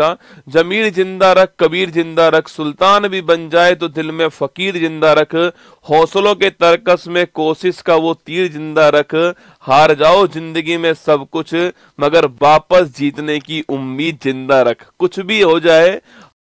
का जमीर जिंदा रख कबीर जिंदा रख सुल्तान भी बन जाए तो दिल में फकीर जिंदा रख हौसलों के तरकस में कोशिश का वो तीर जिंदा रख हार जाओ जिंदगी में सब कुछ मगर वापस जीतने की उम्मीद जिंदा रख कुछ भी हो जाए